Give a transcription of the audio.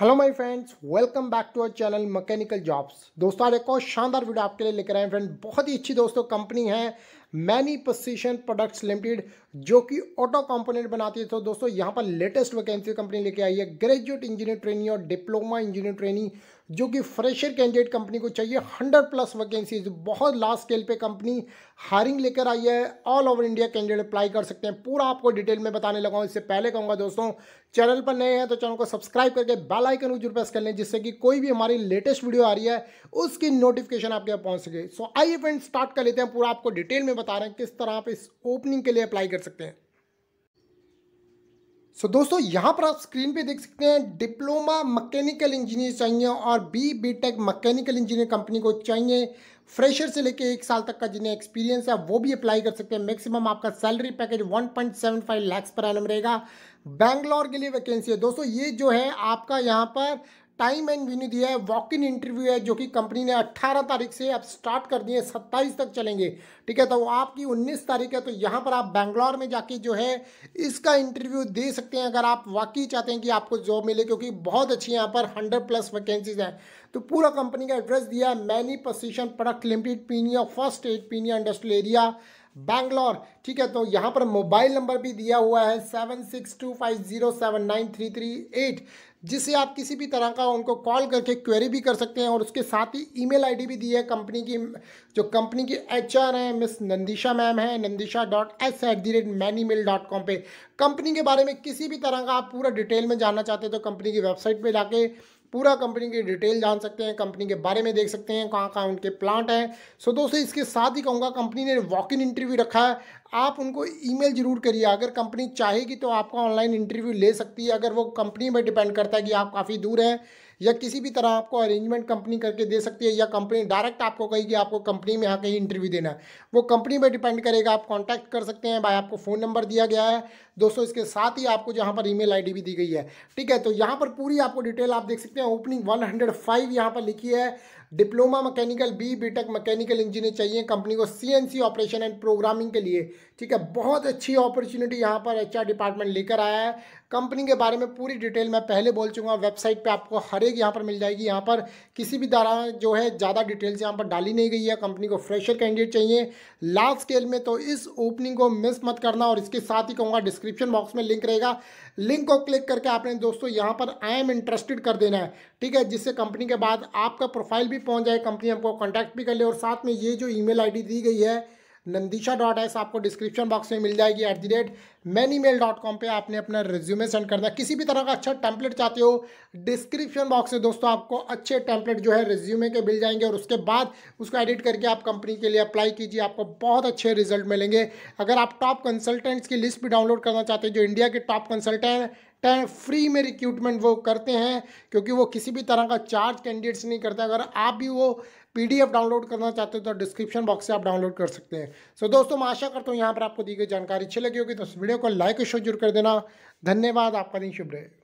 hello my friends welcome back to our channel mechanical jobs दोस्तों आज एक और शानदार वीडियो आपके लिए लेकर आए फ्रेंड बहुत ही अच्छी दोस्तों कंपनी है मैनी पोसिशन प्रोडक्ट्स लिमिटेड जो कि ऑटो कंपोनेंट बनाती है तो दोस्तों यहाँ पर लेटेस्ट वैकेंसी कंपनी लेके आई है ग्रेजुएट इंजीनियर ट्रेनिंग और डिप्लोमा इंजीनियर ट्रेनिंग जो कि फ्रेशर कैंडिडेट कंपनी को चाहिए हंड्रेड प्लस वैकेंसीज बहुत लार्ज स्केल पे कंपनी हायरिंग लेकर आई है all over India candidate apply कर सकते हैं पूरा आपको डिटेल में बताने लगा हूँ इससे पहले कहूँगा दोस्तों चैनल पर नए हैं तो चैनल को सब्सक्राइब करके बेल आइकन को जरूर प्रेस कर लें जिससे कि कोई भी हमारी लेटेस्ट वीडियो आ रही है उसकी नोटिफिकेशन आपके यहाँ पहुँच सके सो आई फ्रेंड स्टार्ट कर लेते हैं पूरा आपको डिटेल में बता रहे हैं किस तरह आप इस ओपनिंग के लिए अप्लाई कर सकते हैं सो so, दोस्तों यहाँ पर आप स्क्रीन पे देख सकते हैं डिप्लोमा मैकेनिकल इंजीनियर चाहिए और B B tech mechanical engineer company को चाहिए फ्रेशर से लेके एक साल तक का जिन्हें एक्सपीरियंस है वो भी अप्लाई कर सकते हैं मैक्सिमम आपका salary package 1.75 lakhs per annum रहेगा बैंगलोर के लिए वैकेंसी है दोस्तों ये जो है आपका यहाँ पर टाइम एंड वेन्यू दिया है वॉक इन इंटरव्यू है जो कि कंपनी ने 18 तारीख से अब स्टार्ट कर दिए 27 तक चलेंगे ठीक है तो आपकी 19 तारीख है तो यहाँ पर आप बैंगलोर में जाके जो है इसका इंटरव्यू दे सकते हैं अगर आप वाकई चाहते हैं कि आपको जॉब मिले क्योंकि बहुत अच्छी यहाँ पर हंड्रेड प्लस वैकेंसीज हैं तो पूरा कंपनी का एड्रेस दिया है many position product limited Peenya first एड पीनिया इंडस्ट्रियल एरिया बैंगलोर ठीक है तो यहाँ पर मोबाइल नंबर भी दिया हुआ है seven six two five zero seven nine three three eight जिसे आप किसी भी तरह का उनको कॉल करके क्वेरी भी कर सकते हैं और उसके साथ ही ईमेल आईडी भी दी है कंपनी की जो कंपनी की एच आर हैं मिस नंदिशा मैम है Nandisha dot S at the rate many mail dot com पर कंपनी के बारे में किसी भी तरह का आप पूरा डिटेल में जानना चाहते हैं तो कंपनी की वेबसाइट पर जाके पूरा कंपनी की डिटेल जान सकते हैं कंपनी के बारे में देख सकते हैं कहाँ कहाँ उनके प्लांट हैं सो so, दोस्तों इसके साथ ही कहूँगा कंपनी ने वॉक इन इंटरव्यू रखा है आप उनको ईमेल जरूर करिए अगर कंपनी चाहेगी तो आपका ऑनलाइन इंटरव्यू ले सकती है अगर वो कंपनी में डिपेंड करता है कि आप काफ़ी दूर हैं या किसी भी तरह आपको अरेंजमेंट कंपनी करके दे सकती है या कंपनी डायरेक्ट आपको कहेगी आपको कंपनी में आके इंटरव्यू देना है वो कंपनी पर डिपेंड करेगा आप कॉन्टैक्ट कर सकते हैं बाय आपको फ़ोन नंबर दिया गया है दोस्तों इसके साथ ही आपको जहाँ पर ई मेल भी दी गई है ठीक है तो यहाँ पर पूरी आपको डिटेल आप देख सकते हैं ओपनिंग फाइव यहाँ पर लिखी है diploma mechanical B BTech mechanical engineer चाहिए कंपनी को सीएनसी ऑपरेशन एंड प्रोग्रामिंग के लिए ठीक है बहुत अच्छी अपॉर्चुनिटी यहाँ पर एच डिपार्टमेंट लेकर आया है कंपनी के बारे में पूरी डिटेल मैं पहले बोल चुका वेबसाइट पे आपको हर एक यहाँ पर मिल जाएगी यहाँ पर किसी भी तरह जो है ज़्यादा डिटेल्स यहाँ पर डाली नहीं गई है कंपनी को फ्रेशर कैंडिडेट चाहिए लार्ज स्केल में तो इस ओपनिंग को मिस मत करना और इसके साथ ही कहूँगा डिस्क्रिप्शन बॉक्स में लिंक रहेगा लिंक को क्लिक करके आपने दोस्तों यहाँ पर आई एम इंटरेस्टेड कर देना है ठीक है जिससे कंपनी के बाद आपका प्रोफाइल भी पहुँच जाए कंपनी आपको कॉन्टैक्ट भी कर ले और साथ में ये जो ई मेल दी गई है नंदिशा डॉट एस आपको डिस्क्रिप्शन बॉक्स में मिल जाएगी at the rate many mail dot com पर आपने अपना रिज्यूमे सेंड करना है किसी भी तरह का अच्छा टैंपलेट चाहते हो डिस्क्रिप्शन बॉक्स से दोस्तों आपको अच्छे टैंपलेट जो है रिज्यूमे के मिल जाएंगे और उसके बाद उसको एडिट करके आप कंपनी के लिए अप्लाई कीजिए आपको बहुत अच्छे रिजल्ट मिलेंगे अगर आप टॉप कंसल्टेंट्स की लिस्ट भी डाउनलोड करना चाहते हैं जो इंडिया के टॉप कंसल्टेंट फ्री में रिक्रूटमेंट वो करते हैं क्योंकि वो किसी भी तरह का चार्ज कैंडिडेट्स नहीं करते अगर आप भी वो पीडीएफ डाउनलोड करना चाहते हो तो डिस्क्रिप्शन बॉक्स से आप डाउनलोड कर सकते हैं सो so, दोस्तों मैं आशा करता हूँ यहाँ पर आपको दी गई जानकारी अच्छी लगी होगी तो इस वीडियो को लाइक और शेयर जरूर कर देना धन्यवाद आपका दिन शुभ रहे